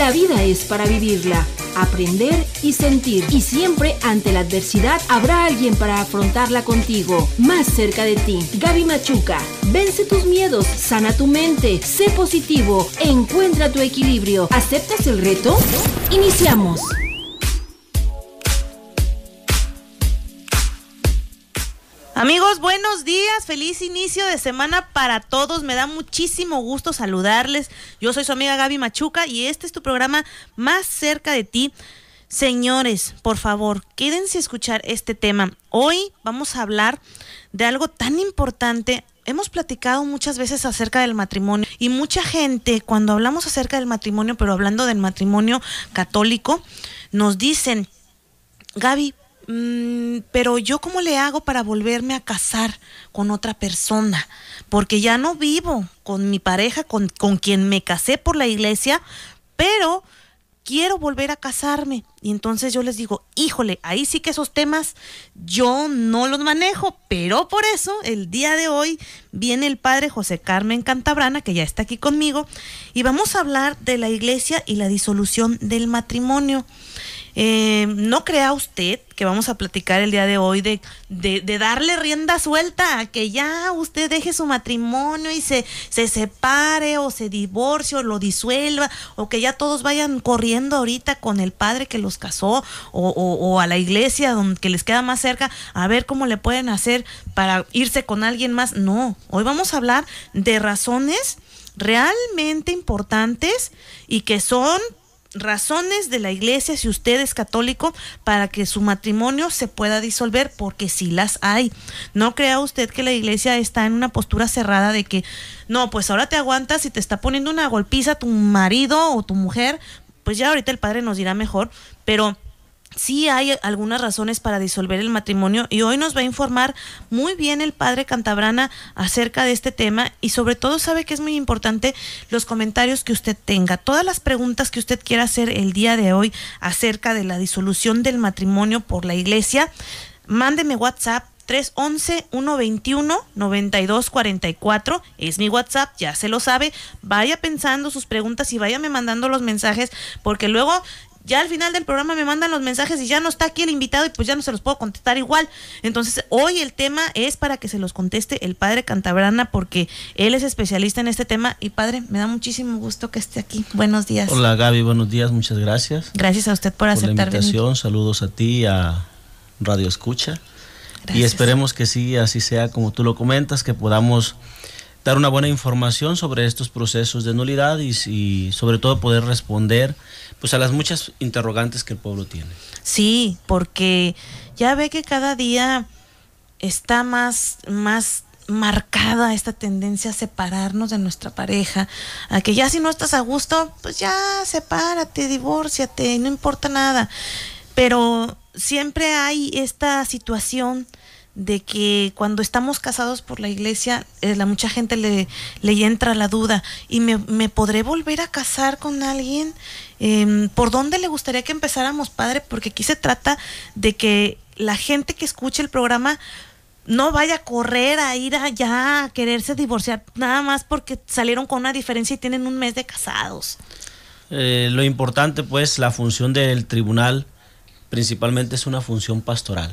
La vida es para vivirla, aprender y sentir. Y siempre ante la adversidad habrá alguien para afrontarla contigo, más cerca de ti. Gaby Machuca, vence tus miedos, sana tu mente, sé positivo, encuentra tu equilibrio. ¿Aceptas el reto? Iniciamos. Amigos, buenos días, feliz inicio de semana para todos. Me da muchísimo gusto saludarles. Yo soy su amiga Gaby Machuca y este es tu programa más cerca de ti. Señores, por favor, quédense a escuchar este tema. Hoy vamos a hablar de algo tan importante. Hemos platicado muchas veces acerca del matrimonio y mucha gente cuando hablamos acerca del matrimonio, pero hablando del matrimonio católico, nos dicen, Gaby, Mm, pero yo cómo le hago para volverme a casar con otra persona, porque ya no vivo con mi pareja, con, con quien me casé por la iglesia, pero quiero volver a casarme. Y entonces yo les digo, híjole, ahí sí que esos temas yo no los manejo, pero por eso el día de hoy viene el padre José Carmen Cantabrana, que ya está aquí conmigo, y vamos a hablar de la iglesia y la disolución del matrimonio. Eh, no crea usted que vamos a platicar el día de hoy de, de, darle rienda suelta, a que ya usted deje su matrimonio y se, se separe o se divorcie o lo disuelva, o que ya todos vayan corriendo ahorita con el padre que los casó o, o, a la iglesia donde, que les queda más cerca, a ver cómo le pueden hacer para irse con alguien más. No, hoy vamos a hablar de razones realmente importantes y que son razones de la iglesia, si usted es católico, para que su matrimonio se pueda disolver, porque sí las hay. No crea usted que la iglesia está en una postura cerrada de que, no, pues ahora te aguantas y te está poniendo una golpiza tu marido o tu mujer, pues ya ahorita el padre nos dirá mejor, pero sí hay algunas razones para disolver el matrimonio y hoy nos va a informar muy bien el padre Cantabrana acerca de este tema y sobre todo sabe que es muy importante los comentarios que usted tenga, todas las preguntas que usted quiera hacer el día de hoy acerca de la disolución del matrimonio por la iglesia, mándeme WhatsApp 311-121-9244. Es mi WhatsApp, ya se lo sabe. Vaya pensando sus preguntas y váyame mandando los mensajes, porque luego ya al final del programa me mandan los mensajes y ya no está aquí el invitado y pues ya no se los puedo contestar igual. Entonces, hoy el tema es para que se los conteste el padre Cantabrana porque él es especialista en este tema y padre, me da muchísimo gusto que esté aquí. Buenos días. Hola Gaby, buenos días, muchas gracias. Gracias a usted por aceptar. la invitación, saludos a ti, a Radio Escucha. Y esperemos que sí, así sea como tú lo comentas, que podamos dar una buena información sobre estos procesos de nulidad y sobre todo poder responder pues a las muchas interrogantes que el pueblo tiene. Sí, porque ya ve que cada día está más, más marcada esta tendencia a separarnos de nuestra pareja, a que ya si no estás a gusto, pues ya sepárate, divórciate, no importa nada. Pero siempre hay esta situación de que cuando estamos casados por la iglesia, eh, la mucha gente le, le entra la duda, ¿y me, podré volver a casar con alguien? Em, ¿Por dónde le gustaría que empezáramos, padre? Porque aquí se trata de que la gente que escuche el programa no vaya a correr a ir allá a quererse divorciar nada más porque salieron con una diferencia y tienen un mes de casados. Eh, lo importante, pues, la función del tribunal principalmente es una función pastoral.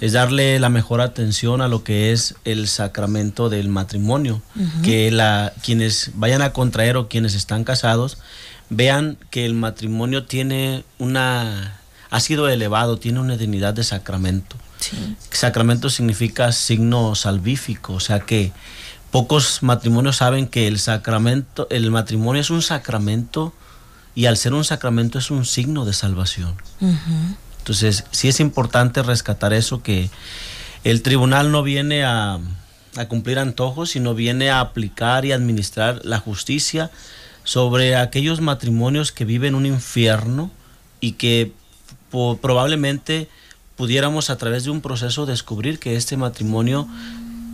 Es darle la mejor atención a lo que es el sacramento del matrimonio, que la, quienes vayan a contraer o quienes están casados vean que el matrimonio tiene una ha sido elevado, tiene una dignidad de sacramento. Sacramento significa signo salvífico, o sea que pocos matrimonios saben que el sacramento, el matrimonio es un sacramento y al ser un sacramento es un signo de salvación. Entonces, sí es importante rescatar eso, que el tribunal no viene a, cumplir antojos, sino viene a aplicar y administrar la justicia sobre aquellos matrimonios que viven un infierno y que probablemente pudiéramos a través de un proceso descubrir que este matrimonio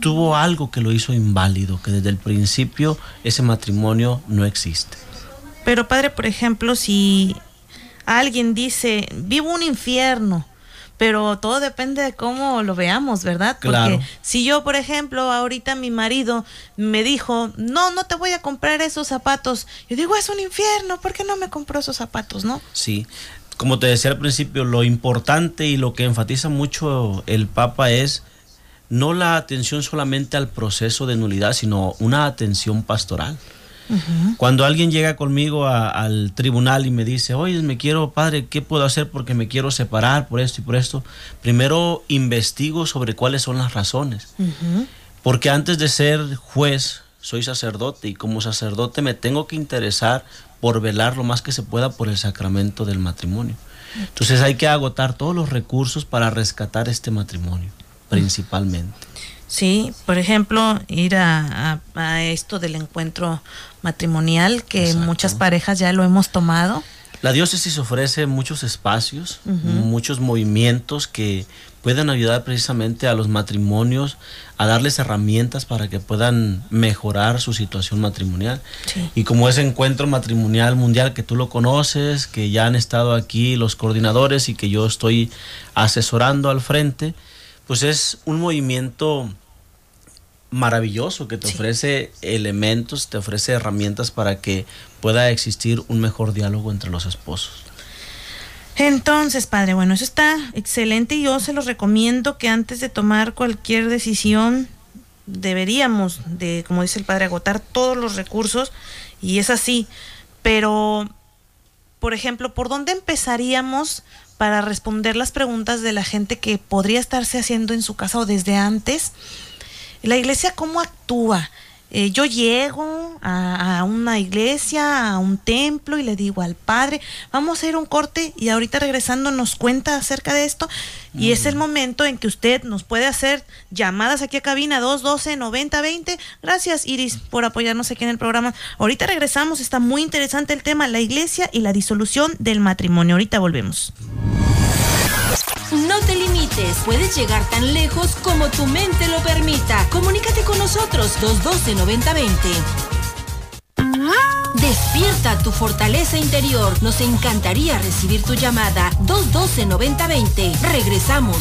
tuvo algo que lo hizo inválido, que desde el principio ese matrimonio no existe. Pero padre, por ejemplo, si Alguien dice, vivo un infierno, pero todo depende de cómo lo veamos, ¿verdad? Porque si yo, por ejemplo, ahorita mi marido me dijo, no, no te voy a comprar esos zapatos, yo digo, es un infierno, ¿por qué no me compró esos zapatos, no? Sí. Como te decía al principio, lo importante y lo que enfatiza mucho el Papa es no la atención solamente al proceso de nulidad, sino una atención pastoral. Cuando alguien llega conmigo al tribunal y me dice, oye, me quiero, padre, ¿qué puedo hacer porque me quiero separar por esto y por esto? Primero investigo sobre cuáles son las razones. Porque antes de ser juez, soy sacerdote y como sacerdote me tengo que interesar por velar lo más que se pueda por el sacramento del matrimonio. Entonces hay que agotar todos los recursos para rescatar este matrimonio, principalmente. Sí, por ejemplo, ir a, esto del encuentro matrimonial, que muchas parejas ya lo hemos tomado. La diócesis ofrece muchos espacios, muchos movimientos que pueden ayudar precisamente a los matrimonios a darles herramientas para que puedan mejorar su situación matrimonial. Y como ese encuentro matrimonial mundial que tú lo conoces, que ya han estado aquí los coordinadores y que yo estoy asesorando al frente, pues es un movimiento maravilloso que te ofrece elementos, te ofrece herramientas para que pueda existir un mejor diálogo entre los esposos. Entonces, padre, bueno, eso está excelente y yo se los recomiendo que antes de tomar cualquier decisión deberíamos de, como dice el padre, agotar todos los recursos y es así. Pero, por ejemplo, ¿por dónde empezaríamos para responder las preguntas de la gente que podría estarse haciendo en su casa o desde antes. La iglesia, ¿cómo actúa? Eh, yo llego a, una iglesia, a un templo y le digo al padre, vamos a ir un corte y ahorita regresando nos cuenta acerca de esto y es el mm. momento en que usted nos puede hacer llamadas aquí a cabina 212-9020. Gracias Iris por apoyarnos aquí en el programa. Ahorita regresamos, está muy interesante el tema, la iglesia y la disolución del matrimonio. Ahorita volvemos. No te limites, puedes llegar tan lejos como tu mente lo permita. Comunícate con nosotros 212-9020. Despierta tu fortaleza interior. Nos encantaría recibir tu llamada 212-9020. Regresamos.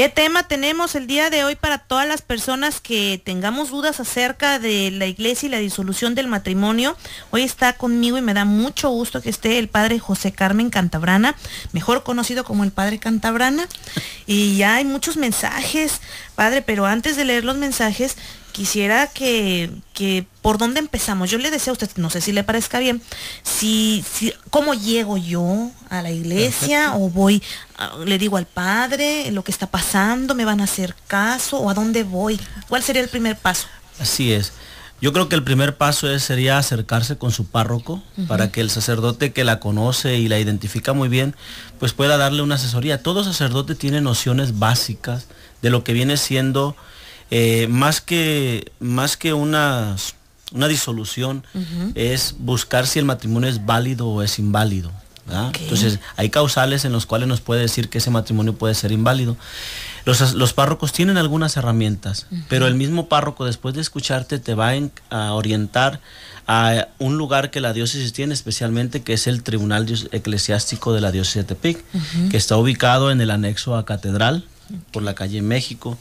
¿Qué tema tenemos el día de hoy para todas las personas que tengamos dudas acerca de la iglesia y la disolución del matrimonio? Hoy está conmigo y me da mucho gusto que esté el padre José Carmen Cantabrana, mejor conocido como el padre Cantabrana. Y ya hay muchos mensajes, padre, pero antes de leer los mensajes, quisiera que, que, por dónde empezamos. Yo le deseo a usted, no sé si le parezca bien, si, cómo llego yo a la iglesia o voy, ah, le digo al padre lo que está pasando, me van a hacer caso o a dónde voy. ¿Cuál sería el primer paso? Así es. Yo creo que el primer paso es, sería acercarse con su párroco para que el sacerdote que la conoce y la identifica muy bien, pues pueda darle una asesoría. Todo sacerdote tiene nociones básicas de lo que viene siendo eh, más, que, más que una disolución, es buscar si el matrimonio es válido o es inválido. Entonces, hay causales en los cuales nos puede decir que ese matrimonio puede ser inválido. Los, párrocos tienen algunas herramientas, pero el mismo párroco después de escucharte te va a orientar a un lugar que la diócesis tiene especialmente, que es el Tribunal Eclesiástico de la Diócesis de Tepic, que está ubicado en el anexo a Catedral, por la calle México.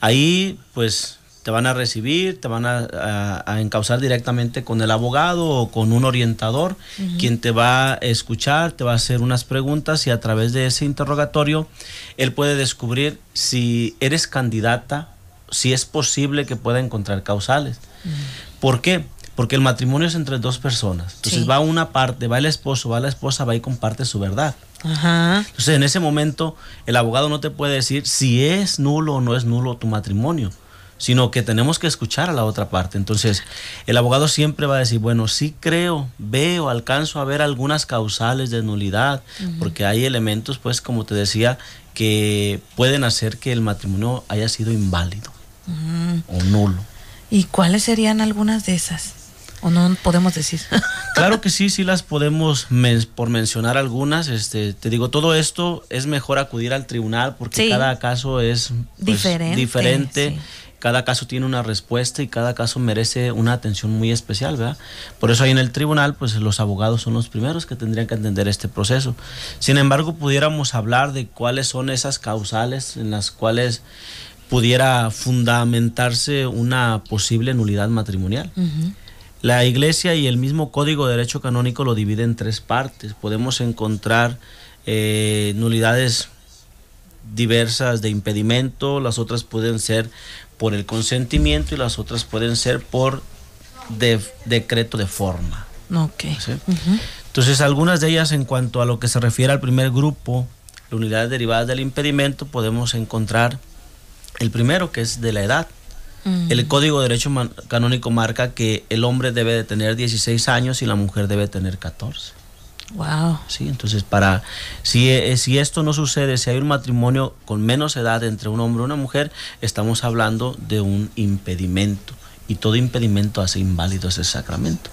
Ahí pues te van a recibir, te van a, encausar encauzar directamente con el abogado o con un orientador, quien te va a escuchar, te va a hacer unas preguntas y a través de ese interrogatorio él puede descubrir si eres candidata, si es posible que pueda encontrar causales. ¿Por qué? porque el matrimonio es entre dos personas. Entonces va una parte, va el esposo, va la esposa, va y comparte su verdad. Entonces en ese momento el abogado no te puede decir si es nulo o no es nulo tu matrimonio, sino que tenemos que escuchar a la otra parte. Entonces el abogado siempre va a decir, bueno, sí creo, veo, alcanzo a ver algunas causales de nulidad, porque hay elementos, pues como te decía, que pueden hacer que el matrimonio haya sido inválido o nulo. ¿Y cuáles serían algunas de esas? ¿O no podemos decir? claro que sí, sí las podemos, por mencionar algunas. Este, te digo, todo esto es mejor acudir al tribunal porque cada caso es pues, diferente. Cada caso tiene una respuesta y cada caso merece una atención muy especial, ¿verdad? Por eso ahí en el tribunal, pues los abogados son los primeros que tendrían que entender este proceso. Sin embargo, pudiéramos hablar de cuáles son esas causales en las cuales pudiera fundamentarse una posible nulidad matrimonial. La iglesia y el mismo Código de Derecho Canónico lo divide en tres partes. Podemos encontrar eh, nulidades diversas de impedimento, las otras pueden ser por el consentimiento y las otras pueden ser por decreto de forma. Entonces, algunas de ellas en cuanto a lo que se refiere al primer grupo, las unidades derivadas del impedimento, podemos encontrar el primero, que es de la edad. El Código de Derecho Canónico marca que el hombre debe de tener 16 años y la mujer debe tener 14. Wow. Sí, entonces para si, eh, si esto no sucede, si hay un matrimonio con menos edad entre un hombre y una mujer, estamos hablando de un impedimento y todo impedimento hace inválido ese sacramento.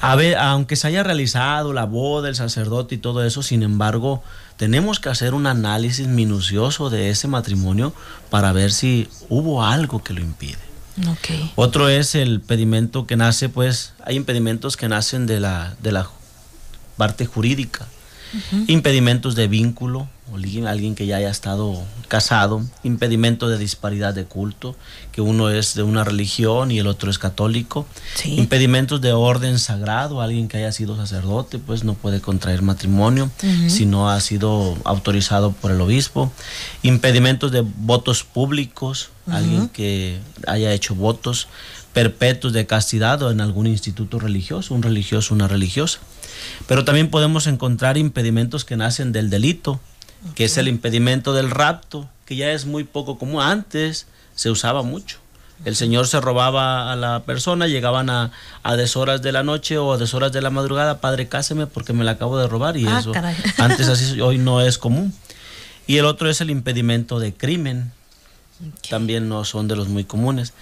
A ver, aunque se haya realizado la boda, el sacerdote y todo eso, sin embargo, tenemos que hacer un análisis minucioso de ese matrimonio para ver si hubo algo que lo impide. Otro es el impedimento que nace, pues hay impedimentos que nacen de la, de la parte jurídica, impedimentos de vínculo, o alguien que ya haya estado casado, impedimento de disparidad de culto, que uno es de una religión y el otro es católico, impedimentos de orden sagrado, alguien que haya sido sacerdote, pues no puede contraer matrimonio si no ha sido autorizado por el obispo, impedimentos de votos públicos, alguien que haya hecho votos perpetuos de castidad o en algún instituto religioso, un religioso, una religiosa. Pero también podemos encontrar impedimentos que nacen del delito, que es el impedimento del rapto, que ya es muy poco común antes, se usaba mucho. El señor se robaba a la persona, llegaban a, a deshoras de la noche o a deshoras de la madrugada, padre, cáseme porque me la acabo de robar y ah, eso antes así hoy no es común. Y el otro es el impedimento de crimen. También no son de los muy comunes.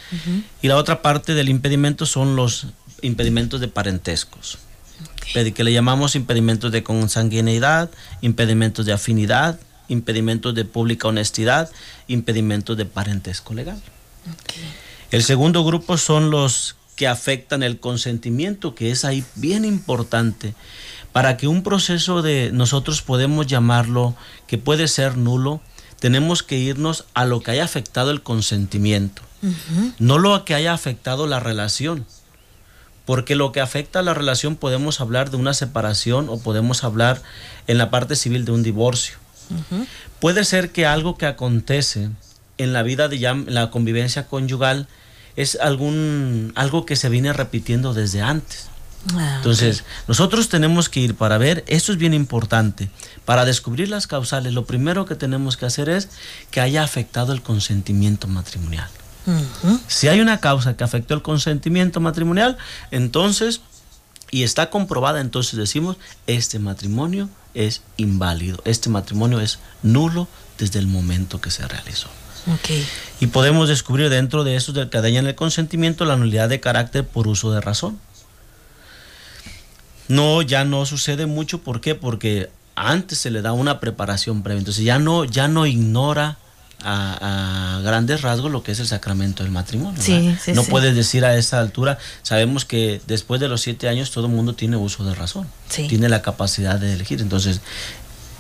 Y la otra parte del impedimento son los impedimentos de parentescos que le llamamos impedimentos de consanguineidad impedimentos de afinidad, impedimentos de pública honestidad, impedimentos de parentesco legal. El segundo grupo son los que afectan el consentimiento, que es ahí bien importante, para que un proceso de nosotros podemos llamarlo que puede ser nulo, tenemos que irnos a lo que haya afectado el consentimiento, no lo que haya afectado la relación porque lo que afecta a la relación podemos hablar de una separación o podemos hablar en la parte civil de un divorcio. Puede ser que algo que acontece en la vida de la convivencia conyugal es algún algo que se viene repitiendo desde antes. Ah, Entonces, nosotros tenemos que ir para ver, esto es bien importante, para descubrir las causales, lo primero que tenemos que hacer es que haya afectado el consentimiento matrimonial. Si hay una causa que afectó el consentimiento matrimonial, entonces, y está comprobada, entonces decimos, este matrimonio es inválido, este matrimonio es nulo desde el momento que se realizó. Y podemos descubrir dentro de eso del que en el consentimiento la nulidad de carácter por uso de razón. No, ya no sucede mucho. ¿Por qué? Porque antes se le da una preparación previa. Entonces ya no, ya no ignora a, grandes rasgos lo que es el sacramento del matrimonio. no puedes decir a esa altura, sabemos que después de los siete años todo el mundo tiene uso de razón, tiene la capacidad de elegir. Entonces,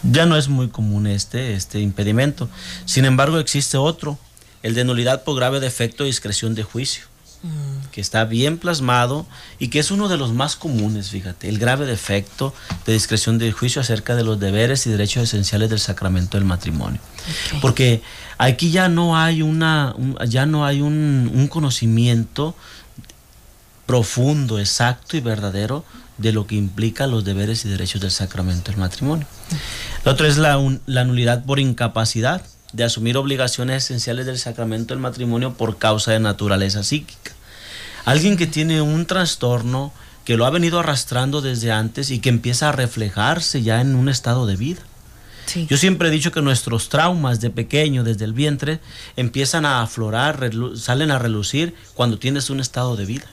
ya no es muy común este, este impedimento. Sin embargo, existe otro, el de nulidad por grave defecto de discreción de juicio que está bien plasmado y que es uno de los más comunes, fíjate, el grave defecto de discreción del juicio acerca de los deberes y derechos esenciales del sacramento del matrimonio. Porque aquí ya no hay una ya no hay un, conocimiento profundo, exacto y verdadero de lo que implica los deberes y derechos del sacramento del matrimonio. lo otro es la, la, nulidad por incapacidad de asumir obligaciones esenciales del sacramento del matrimonio por causa de naturaleza psíquica. Alguien que tiene un trastorno que lo ha venido arrastrando desde antes y que empieza a reflejarse ya en un estado de vida. Yo siempre he dicho que nuestros traumas de pequeño, desde el vientre, empiezan a aflorar, salen a relucir cuando tienes un estado de vida.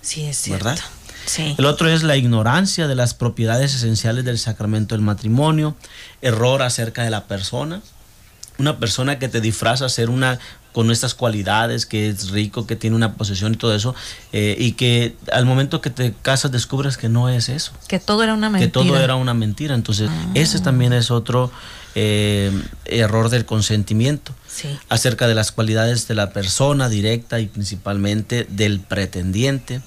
Sí, es cierto. ¿Verdad? Sí. El otro es la ignorancia de las propiedades esenciales del sacramento del matrimonio, error acerca de la persona. Una persona que te disfraza ser una, con estas cualidades, que es rico, que tiene una posesión y todo eso, eh, y que al momento que te casas descubres que no es eso. Que todo era una mentira. Que todo era una mentira. Entonces, ah. ese también es otro eh, error del consentimiento. Sí. Acerca de las cualidades de la persona directa y principalmente del pretendiente.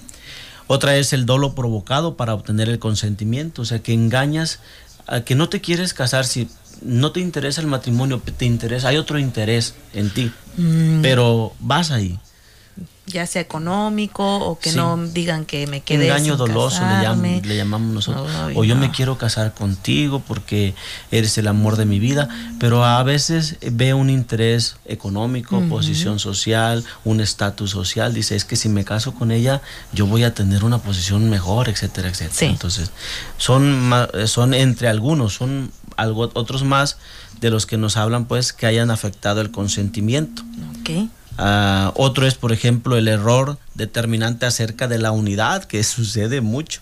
Otra es el dolo provocado para obtener el consentimiento, o sea, que engañas a que no te quieres casar si no te interesa el matrimonio, te interesa, hay otro interés en ti, mm. pero vas ahí. Ya sea económico o que no digan que me quede Engaño sin doloso le, llamamos nosotros. o yo me quiero casar contigo porque eres el amor de mi vida, pero a veces ve un interés económico, posición social, un estatus social. Dice, es que si me caso con ella, yo voy a tener una posición mejor, etcétera, etcétera. Entonces, son, son entre algunos, son otros más de los que nos hablan pues que hayan afectado el consentimiento. Ah, otro es, por ejemplo, el error determinante acerca de la unidad, que sucede mucho,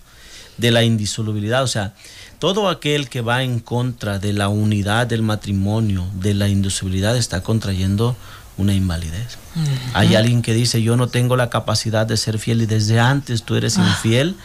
de la indisolubilidad. O sea, todo aquel que va en contra de la unidad del matrimonio, de la indisolubilidad, está contrayendo una invalidez. Hay alguien que dice, yo no tengo la capacidad de ser fiel y desde antes tú eres ah. infiel.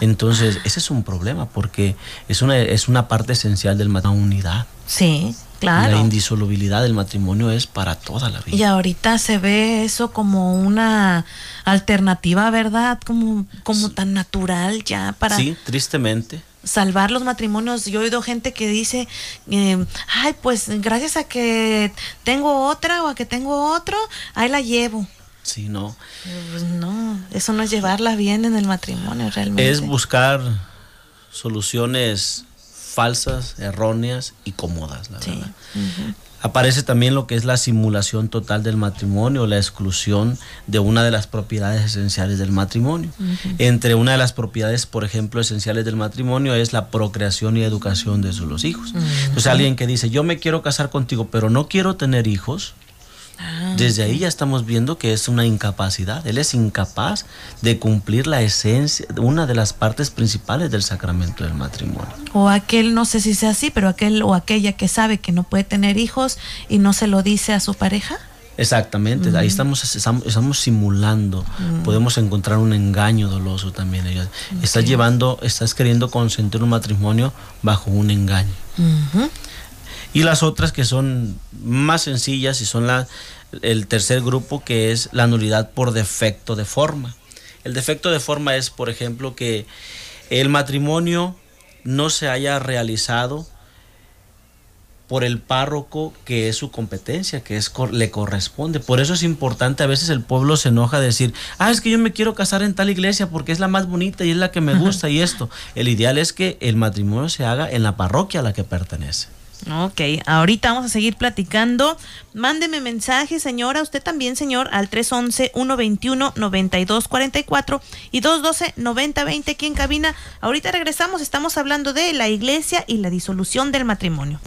Entonces, ese es un problema porque es una, es una parte esencial del matrimonio, unidad. Sí, claro. La indisolubilidad del matrimonio es para toda la vida. Y ahorita se ve eso como una alternativa, ¿verdad? Como, como tan natural ya para... Sí, tristemente salvar los matrimonios. Yo he oído gente que dice, eh, ay, pues gracias a que tengo otra o a que tengo otro, ahí la llevo. Sí, no. Pues no, eso no es llevarla bien en el matrimonio realmente. Es buscar soluciones falsas, erróneas y cómodas, la verdad. Aparece también lo que es la simulación total del matrimonio, la exclusión de una de las propiedades esenciales del matrimonio. Entre una de las propiedades, por ejemplo, esenciales del matrimonio es la procreación y educación de los hijos. Entonces alguien que dice, yo me quiero casar contigo, pero no quiero tener hijos, Ah, Desde ahí ya estamos viendo que es una incapacidad. Él es incapaz de cumplir la esencia, una de las partes principales del sacramento del matrimonio. O aquel, no sé si sea así, pero aquel o aquella que sabe que no puede tener hijos y no se lo dice a su pareja. Exactamente, ahí mm. estamos, estamos, simulando, mm. podemos encontrar un engaño doloso también. Estás llevando, estás queriendo consentir un matrimonio bajo un engaño. Y las otras que son más sencillas y son la, el tercer grupo que es la nulidad por defecto de forma. El defecto de forma es, por ejemplo, que el matrimonio no se haya realizado por el párroco que es su competencia, que es le corresponde. Por eso es importante, a veces el pueblo se enoja de decir, ah, es que yo me quiero casar en tal iglesia porque es la más bonita y es la que me gusta y esto. El ideal es que el matrimonio se haga en la parroquia a la que pertenece. Ok, ahorita vamos a seguir platicando. Mándeme mensaje, señora, usted también, señor, al 311-121-9244 y 212-9020 aquí en cabina. Ahorita regresamos, estamos hablando de la iglesia y la disolución del matrimonio.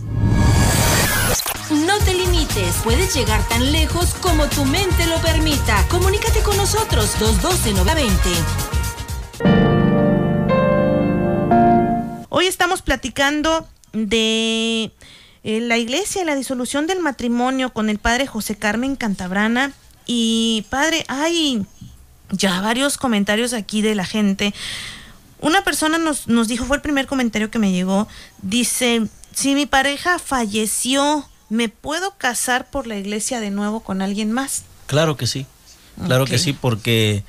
No te limites, puedes llegar tan lejos como tu mente lo permita. Comunícate con nosotros 212-9020. Hoy estamos platicando de eh, la iglesia y la disolución del matrimonio con el padre José Carmen Cantabrana. Y padre, hay ya varios comentarios aquí de la gente. Una persona nos, dijo, fue el primer comentario que me llegó, dice, si mi pareja falleció, ¿me puedo casar por la iglesia de nuevo con alguien más? Claro que sí, claro que sí, porque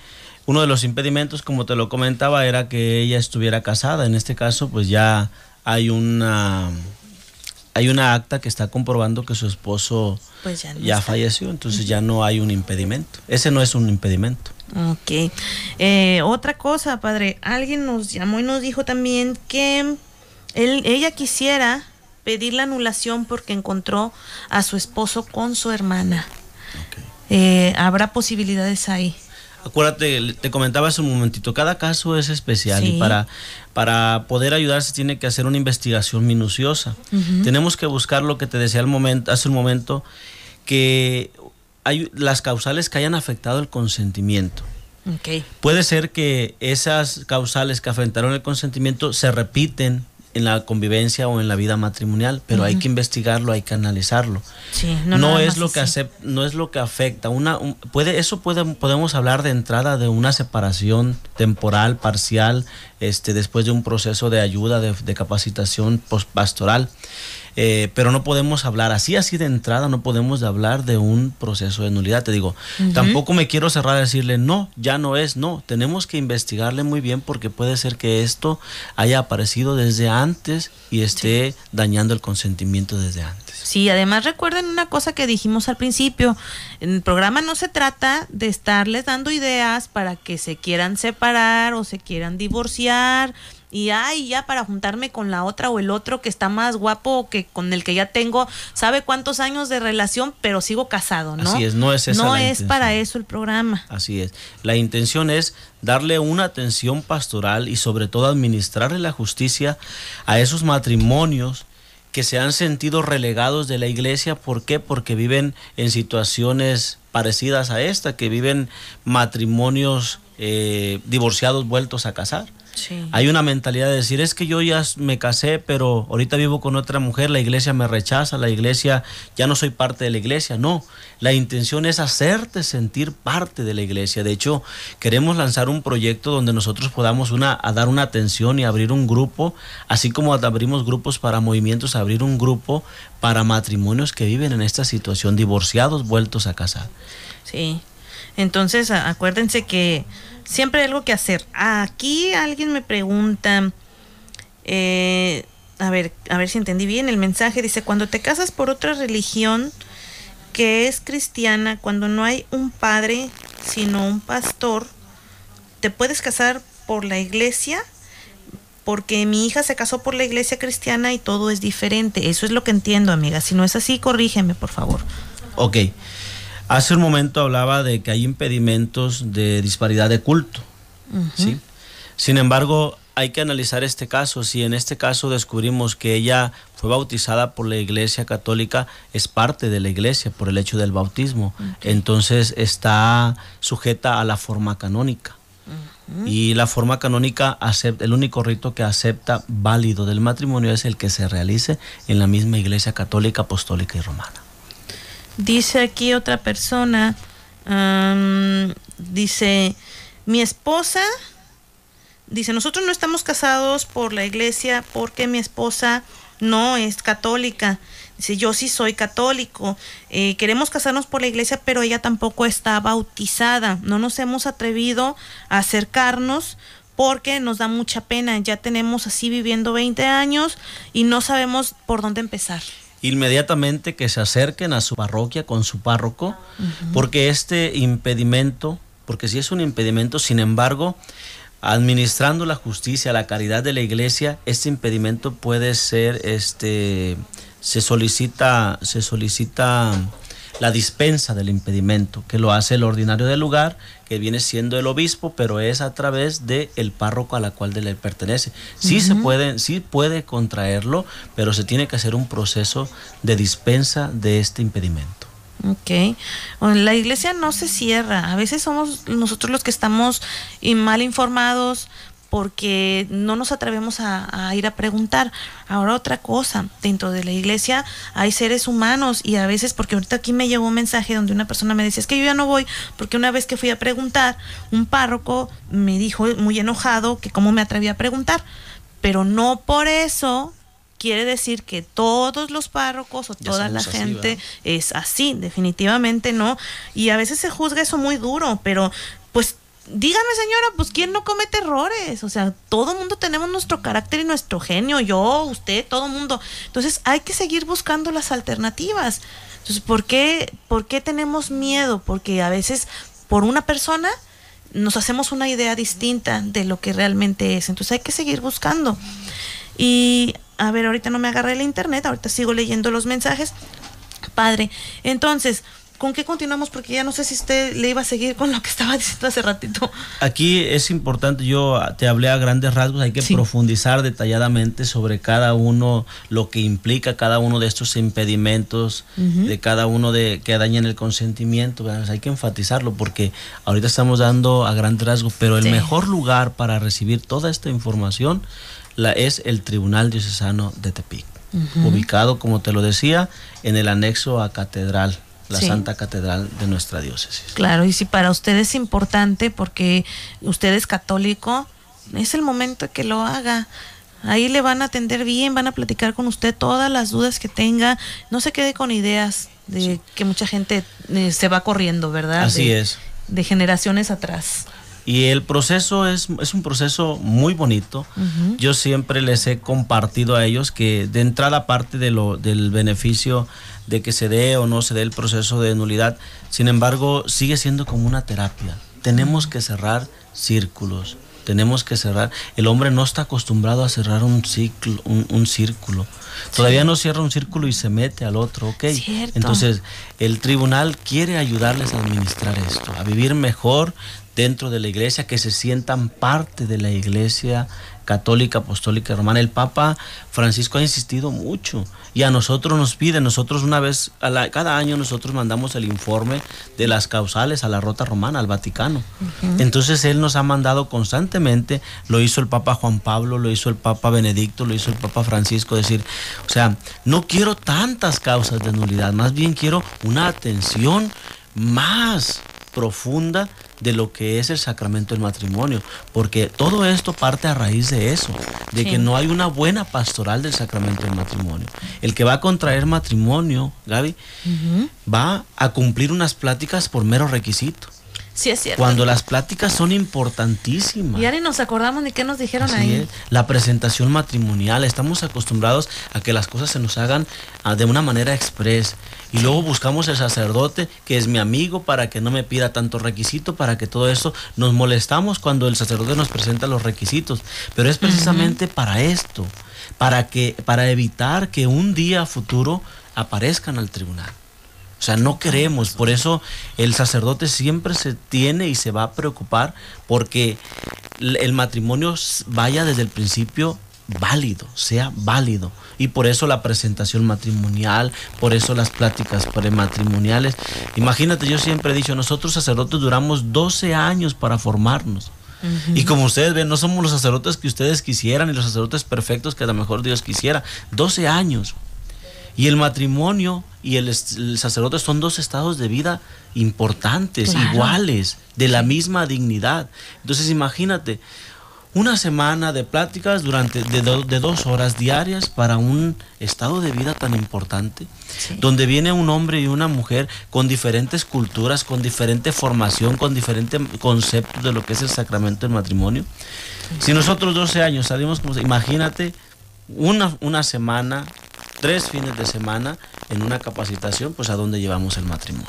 uno de los impedimentos, como te lo comentaba, era que ella estuviera casada. En este caso, pues ya hay una hay una acta que está comprobando que su esposo pues ya, falleció, entonces ya no hay un impedimento. Ese no es un impedimento. Ok. Eh, otra cosa, padre, alguien nos llamó y nos dijo también que ella quisiera pedir la anulación porque encontró a su esposo con su hermana. Eh, ¿Habrá posibilidades ahí? acuérdate, te comentaba hace un momentito, cada caso es especial y para, para poder ayudar se tiene que hacer una investigación minuciosa. Tenemos que buscar lo que te decía momento, hace un momento, que hay las causales que hayan afectado el consentimiento. Puede ser que esas causales que afectaron el consentimiento se repiten en la convivencia o en la vida matrimonial, pero hay que investigarlo, hay que analizarlo. no, es lo que no es lo que afecta. Una puede eso puede podemos hablar de entrada de una separación temporal, parcial, este después de un proceso de ayuda de, capacitación postpastoral. pastoral eh, pero no podemos hablar así, así de entrada, no podemos hablar de un proceso de nulidad. Te digo, tampoco me quiero cerrar a decirle, no, ya no es, no, tenemos que investigarle muy bien porque puede ser que esto haya aparecido desde antes y esté dañando el consentimiento desde antes. Sí, además recuerden una cosa que dijimos al principio, en el programa no se trata de estarles dando ideas para que se quieran separar o se quieran divorciar y ay, ya para juntarme con la otra o el otro que está más guapo que con el que ya tengo, sabe cuántos años de relación, pero sigo casado, ¿no? Así es, no es eso. No es para eso el programa. Así es. La intención es darle una atención pastoral y sobre todo administrarle la justicia a esos matrimonios que se han sentido relegados de la iglesia. ¿Por qué? Porque viven en situaciones parecidas a esta, que viven matrimonios eh, divorciados vueltos a casar. Hay una mentalidad de decir, es que yo ya me casé, pero ahorita vivo con otra mujer, la iglesia me rechaza, la iglesia, ya no soy parte de la iglesia. No, la intención es hacerte sentir parte de la iglesia. De hecho, queremos lanzar un proyecto donde nosotros podamos una, a dar una atención y abrir un grupo, así como abrimos grupos para movimientos, abrir un grupo para matrimonios que viven en esta situación, divorciados, vueltos a casar. Sí, entonces acuérdense que Siempre hay algo que hacer. Aquí alguien me pregunta, eh, a ver, a ver si entendí bien el mensaje. Dice, cuando te casas por otra religión que es cristiana, cuando no hay un padre, sino un pastor, te puedes casar por la iglesia, porque mi hija se casó por la iglesia cristiana y todo es diferente. Eso es lo que entiendo, amiga. Si no es así, corrígeme, por favor. Ok. Hace un momento hablaba de que hay impedimentos de disparidad de culto. ¿sí? Sin embargo, hay que analizar este caso. Si en este caso descubrimos que ella fue bautizada por la Iglesia Católica, es parte de la Iglesia por el hecho del bautismo. Entonces está sujeta a la forma canónica. Y la forma canónica, acepta, el único rito que acepta válido del matrimonio es el que se realice en la misma Iglesia Católica, Apostólica y Romana. Dice aquí otra persona, dice, mi esposa, dice, nosotros no estamos casados por la iglesia porque mi esposa no es católica. Dice, yo sí soy católico. Eh, queremos casarnos por la iglesia, pero ella tampoco está bautizada. No nos hemos atrevido a acercarnos porque nos da mucha pena. Ya tenemos así viviendo 20 años y no sabemos por dónde empezar inmediatamente que se acerquen a su parroquia con su párroco, porque este impedimento, porque si es un impedimento, sin embargo, administrando la justicia, la caridad de la iglesia, este impedimento puede ser, este, se solicita, se solicita la dispensa del impedimento, que lo hace el ordinario del lugar, que viene siendo el obispo, pero es a través del el párroco a la cual le pertenece. Sí se puede, sí puede contraerlo, pero se tiene que hacer un proceso de dispensa de este impedimento. Ok. la iglesia no se cierra. A veces somos nosotros los que estamos mal informados porque no nos atrevemos a, ir a preguntar. Ahora otra cosa, dentro de la iglesia hay seres humanos y a veces, porque ahorita aquí me llegó un mensaje donde una persona me decía, es que yo ya no voy, porque una vez que fui a preguntar, un párroco me dijo muy enojado que cómo me atreví a preguntar, pero no por eso quiere decir que todos los párrocos o toda la gente es así, definitivamente no. Y a veces se juzga eso muy duro, pero dígame señora, pues ¿quién no comete errores? O sea, todo el mundo tenemos nuestro carácter y nuestro genio, yo, usted, todo mundo. Entonces hay que seguir buscando las alternativas. Entonces, ¿por qué, por qué tenemos miedo? Porque a veces por una persona nos hacemos una idea distinta de lo que realmente es. Entonces hay que seguir buscando. Y a ver, ahorita no me agarré el internet, ahorita sigo leyendo los mensajes. Padre, entonces, ¿Con qué continuamos? Porque ya no sé si usted le iba a seguir con lo que estaba diciendo hace ratito. Aquí es importante, yo te hablé a grandes rasgos, hay que profundizar detalladamente sobre cada uno, lo que implica cada uno de estos impedimentos, de cada uno de que dañan el consentimiento. hay que enfatizarlo porque ahorita estamos dando a grandes rasgos, pero el mejor lugar para recibir toda esta información la, es el Tribunal Diocesano de Tepic. ubicado, como te lo decía, en el anexo a Catedral la Santa Catedral de nuestra diócesis. Claro, y si para usted es importante porque usted es católico, es el momento que lo haga. Ahí le van a atender bien, van a platicar con usted todas las dudas que tenga. No se quede con ideas de que mucha gente eh, se va corriendo, ¿verdad? Así es. De generaciones atrás. Y el proceso es, es un proceso muy bonito. Yo siempre les he compartido a ellos que de entrada parte de del beneficio de que se dé o no se dé el proceso de nulidad, sin embargo, sigue siendo como una terapia. Tenemos que cerrar círculos, tenemos que cerrar. El hombre no está acostumbrado a cerrar un, ciclo, un, círculo. Todavía no cierra un círculo y se mete al otro, Entonces, el tribunal quiere ayudarles a administrar esto, a vivir mejor dentro de la iglesia, que se sientan parte de la iglesia católica, apostólica, romana. El Papa Francisco ha insistido mucho y a nosotros nos pide, nosotros una vez, a cada año nosotros mandamos el informe de las causales a la Rota Romana, al Vaticano. Entonces él nos ha mandado constantemente, lo hizo el Papa Juan Pablo, lo hizo el Papa Benedicto, lo hizo el Papa Francisco, decir, o sea, no quiero tantas causas de nulidad, más bien quiero una atención más profunda de lo que es el sacramento del matrimonio, porque todo esto parte a raíz de eso, de que no hay una buena pastoral del sacramento del matrimonio. El que va a contraer matrimonio, Gaby, va a cumplir unas pláticas por mero requisito. Sí, es cierto. Cuando las pláticas son importantísimas. Y ahora nos acordamos de qué nos dijeron ahí. La presentación matrimonial. Estamos acostumbrados a que las cosas se nos hagan ah, de una manera express. Y luego buscamos el sacerdote, que es mi amigo, para que no me pida tanto requisito, para que todo eso nos molestamos cuando el sacerdote nos presenta los requisitos. Pero es precisamente para esto, para, que, para evitar que un día futuro aparezcan al tribunal. O sea, no queremos, por eso el sacerdote siempre se tiene y se va a preocupar porque el matrimonio vaya desde el principio válido, sea válido. Y por eso la presentación matrimonial, por eso las pláticas prematrimoniales. Imagínate, yo siempre he dicho, nosotros sacerdotes duramos 12 años para formarnos. Y como ustedes ven, no somos los sacerdotes que ustedes quisieran y los sacerdotes perfectos que a lo mejor Dios quisiera. 12 años. Y el matrimonio y el, sacerdote son dos estados de vida importantes, iguales, de la misma dignidad. Entonces imagínate, una semana de pláticas durante de, de, dos horas diarias para un estado de vida tan importante, donde viene un hombre y una mujer con diferentes culturas, con diferente formación, con diferente concepto de lo que es el sacramento del matrimonio. Si nosotros 12 años salimos como, imagínate, una, una semana, tres fines de semana en una capacitación, pues a dónde llevamos el matrimonio.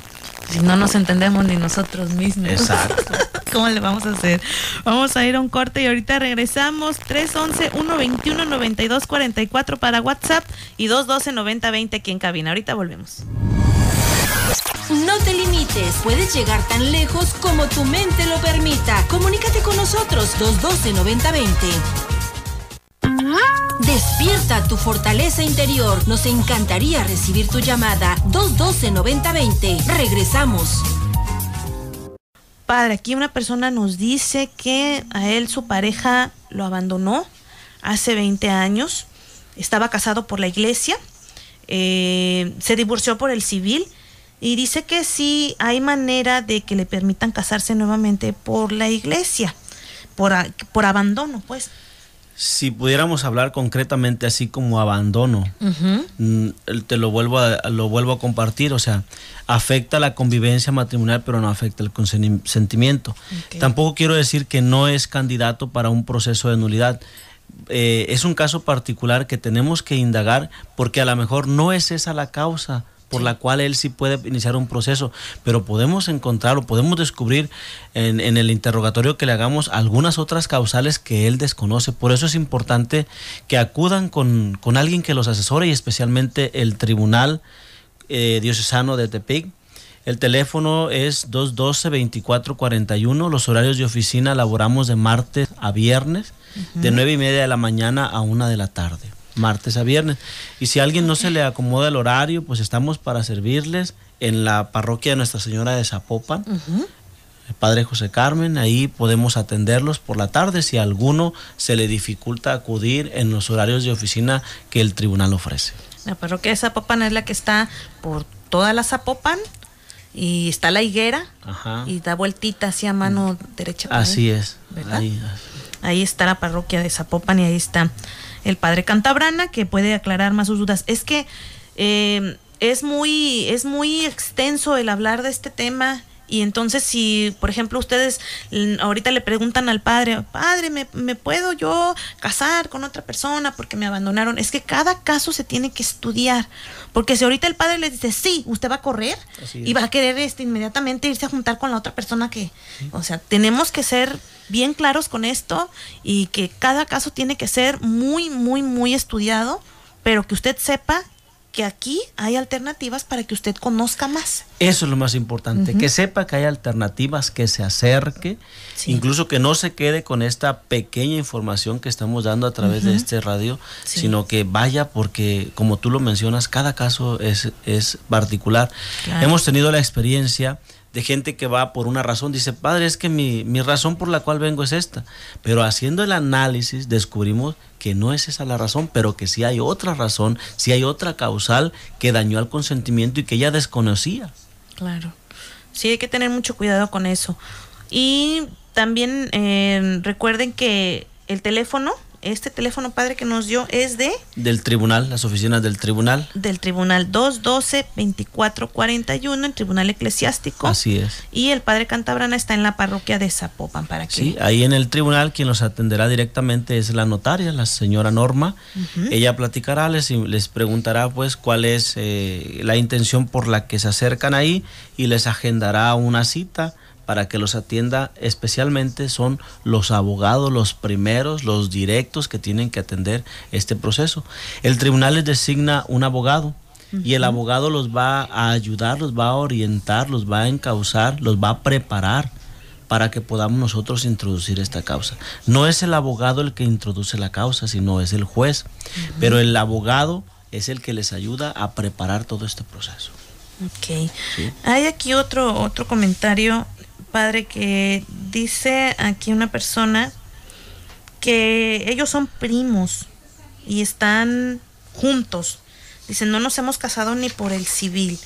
Si no nos entendemos ni nosotros mismos. Exacto. ¿Cómo le vamos a hacer? Vamos a ir a un corte y ahorita regresamos. 311-121-9244 para WhatsApp y 212-9020 aquí en cabina. Ahorita volvemos. No te limites, puedes llegar tan lejos como tu mente lo permita. Comunícate con nosotros 212-9020. Despierta tu fortaleza interior. Nos encantaría recibir tu llamada 212-9020. Regresamos padre. Aquí una persona nos dice que a él su pareja lo abandonó hace 20 años, estaba casado por la iglesia, eh, se divorció por el civil y dice que sí hay manera de que le permitan casarse nuevamente por la iglesia, por, por abandono, pues si pudiéramos hablar concretamente así como abandono, mm, te lo vuelvo a, lo vuelvo a compartir, o sea, afecta la convivencia matrimonial, pero no afecta el consentimiento. Tampoco quiero decir que no es candidato para un proceso de nulidad. Eh, es un caso particular que tenemos que indagar porque a lo mejor no es esa la causa por la cual él sí puede iniciar un proceso, pero podemos encontrar o podemos descubrir en, el interrogatorio que le hagamos algunas otras causales que él desconoce. Por eso es importante que acudan con, alguien que los asesore y especialmente el Tribunal eh, Diocesano de Tepic. El teléfono es 212-2441. Los horarios de oficina laboramos de martes a viernes, de nueve y media de la mañana a 1 de la tarde martes a viernes. Y si a alguien no se le acomoda el horario, pues estamos para servirles en la parroquia de Nuestra Señora de Zapopan. el Padre José Carmen, ahí podemos atenderlos por la tarde si a alguno se le dificulta acudir en los horarios de oficina que el tribunal ofrece. La parroquia de Zapopan es la que está por toda la Zapopan, y está la higuera y da vueltita hacia mano mm. derecha. Así es. ahí, está la parroquia de Zapopan y ahí está el padre Cantabrana, que puede aclarar más sus dudas. Es que eh, es, muy, es muy extenso el hablar de este tema y entonces si, por ejemplo, ustedes ahorita le preguntan al padre, padre, ¿me, puedo yo casar con otra persona porque me abandonaron? Es que cada caso se tiene que estudiar, porque si ahorita el padre le dice, sí, usted va a correr y va a querer este, inmediatamente irse a juntar con la otra persona que, o sea, tenemos que ser bien claros con esto y que cada caso tiene que ser muy, muy, muy estudiado, pero que usted sepa que aquí hay alternativas para que usted conozca más. Eso es lo más importante, que sepa que hay alternativas, que se acerque, incluso que no se quede con esta pequeña información que estamos dando a través de este radio, sino que vaya porque, como tú lo mencionas, cada caso es, es particular. Hemos tenido la experiencia de gente que va por una razón. Dice, padre, es que mi, mi, razón por la cual vengo es esta. Pero haciendo el análisis descubrimos que no es esa la razón, pero que sí hay otra razón, sí hay otra causal que dañó al consentimiento y que ella desconocía. Claro. Sí, hay que tener mucho cuidado con eso. Y también eh, recuerden que el teléfono este teléfono padre que nos dio es de... Del tribunal, las oficinas del tribunal. Del tribunal 212-2441, el tribunal eclesiástico. Así es. Y el padre Cantabrana está en la parroquia de Zapopan, para que... Sí, ahí en el tribunal quien los atenderá directamente es la notaria, la señora Norma. Ella platicará, les, les preguntará pues cuál es eh, la intención por la que se acercan ahí y les agendará una cita para que los atienda especialmente son los abogados, los primeros, los directos que tienen que atender este proceso. El tribunal les designa un abogado y el abogado los va a ayudar, los va a orientar, los va a encauzar, los va a preparar para que podamos nosotros introducir esta causa. No es el abogado el que introduce la causa, sino es el juez, pero el abogado es el que les ayuda a preparar todo este proceso. Ok. Hay aquí otro, otro comentario padre, que dice aquí una persona que ellos son primos y están juntos. Dice no nos hemos casado ni por el civil.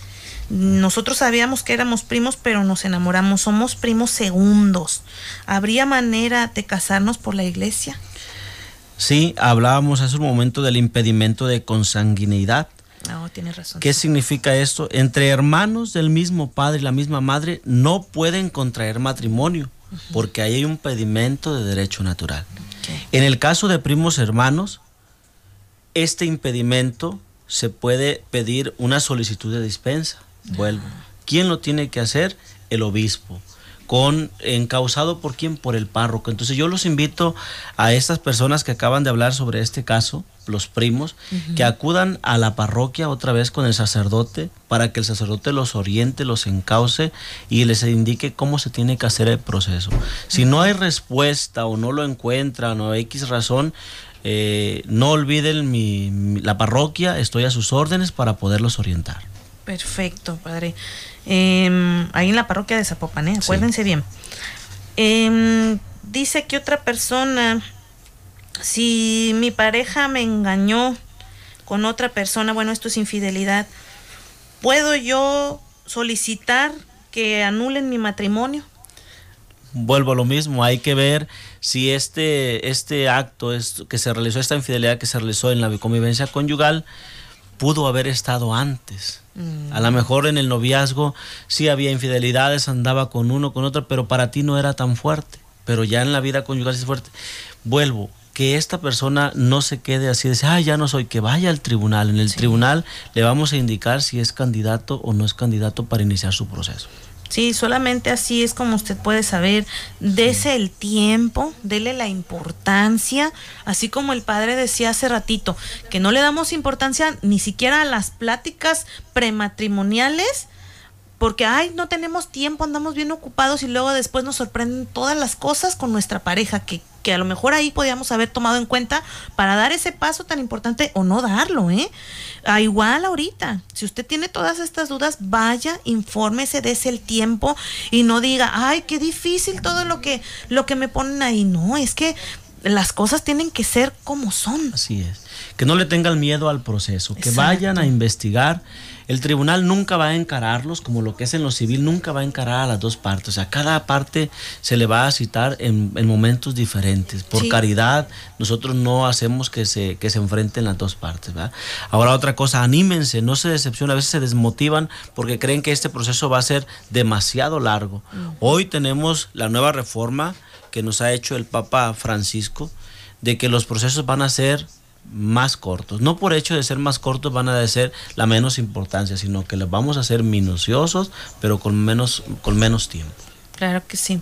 Nosotros sabíamos que éramos primos, pero nos enamoramos. Somos primos segundos. ¿Habría manera de casarnos por la iglesia? Sí, hablábamos hace un momento del impedimento de consanguinidad. No, razón. ¿Qué significa esto? Entre hermanos del mismo padre y la misma madre no pueden contraer matrimonio porque ahí hay un pedimento de derecho natural. En el caso de primos hermanos, este impedimento se puede pedir una solicitud de dispensa. Ah. Vuelvo. ¿Quién lo tiene que hacer? El obispo con encausado por quién, por el párroco. Entonces yo los invito a estas personas que acaban de hablar sobre este caso, los primos, que acudan a la parroquia otra vez con el sacerdote para que el sacerdote los oriente, los encauce y les indique cómo se tiene que hacer el proceso. Si no hay respuesta o no lo encuentran o X razón, eh, no olviden mi, la parroquia, estoy a sus órdenes para poderlos orientar. Perfecto, padre. Em, ahí en la parroquia de Zapopan, ¿eh? acuérdense bien. Em, dice que otra persona, si mi pareja me engañó con otra persona, bueno, esto es infidelidad, ¿puedo yo solicitar que anulen mi matrimonio? Vuelvo a lo mismo, hay que ver si este, este acto es, que se realizó, esta infidelidad que se realizó en la convivencia conyugal, pudo haber estado antes. Mm. A lo mejor en el noviazgo sí había infidelidades, andaba con uno, con otro, pero para ti no era tan fuerte. Pero ya en la vida conyugal es fuerte. Vuelvo, que esta persona no se quede así, dice, ah, ya no soy, que vaya al tribunal. En el tribunal le vamos a indicar si es candidato o no es candidato para iniciar su proceso. Sí, solamente así es como usted puede saber. Dese el tiempo, déle la importancia, así como el padre decía hace ratito, que no le damos importancia ni siquiera a las pláticas prematrimoniales porque, ay, no tenemos tiempo, andamos bien ocupados y luego después nos sorprenden todas las cosas con nuestra pareja que, que a lo mejor ahí podíamos haber tomado en cuenta para dar ese paso tan importante o no darlo, ¿eh? A igual ahorita, si usted tiene todas estas dudas, vaya, infórmese, dése el tiempo y no diga, ay, qué difícil todo lo que, lo que me ponen ahí. No, es que las cosas tienen que ser como son. Así es. Que no le tengan miedo al proceso, que vayan a investigar. El tribunal nunca va a encararlos, como lo que es en lo civil, nunca va a encarar a las dos partes. O sea, cada parte se le va a citar en, momentos diferentes. Por caridad, nosotros no hacemos que se, se enfrenten las dos partes. Ahora, otra cosa, anímense, no se decepcionen. A veces se desmotivan porque creen que este proceso va a ser demasiado largo. Mm. Hoy tenemos la nueva reforma que nos ha hecho el Papa Francisco de que los procesos van a ser más cortos. No por hecho de ser más cortos van a ser la menos importancia, sino que los vamos a hacer minuciosos, pero con menos, con menos tiempo. Claro que sí.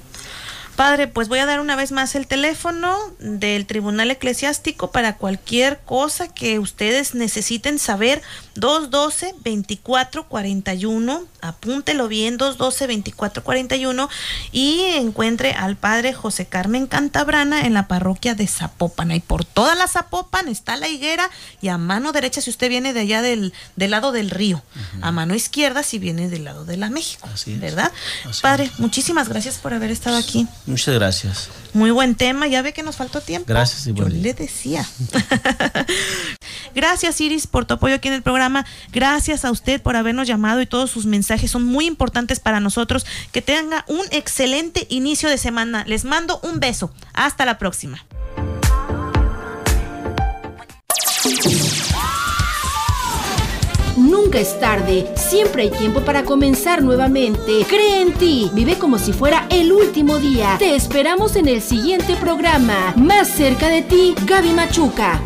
Padre, pues voy a dar una vez más el teléfono del Tribunal Eclesiástico para cualquier cosa que ustedes necesiten saber. 212-2441 apúntelo bien, 212-2441 y encuentre al padre José Carmen Cantabrana en la parroquia de Zapopan. Y por toda la Zapopan está la higuera y a mano derecha si usted viene de allá del, del lado del río, a mano izquierda si viene del lado de la México, Así ¿verdad? padre, muchísimas gracias por haber estado aquí. Muchas gracias. Muy buen tema, ya ve que nos faltó tiempo. Gracias, y Yo le decía. gracias Iris por tu apoyo aquí en el programa, gracias a usted por habernos llamado y todos sus mensajes son muy importantes para nosotros. Que tenga un excelente inicio de semana. Les mando un beso. Hasta la próxima. Nunca es tarde, siempre hay tiempo para comenzar nuevamente. Cree en ti, vive como si fuera el último día. Te esperamos en el siguiente programa. Más cerca de ti, Gaby Machuca.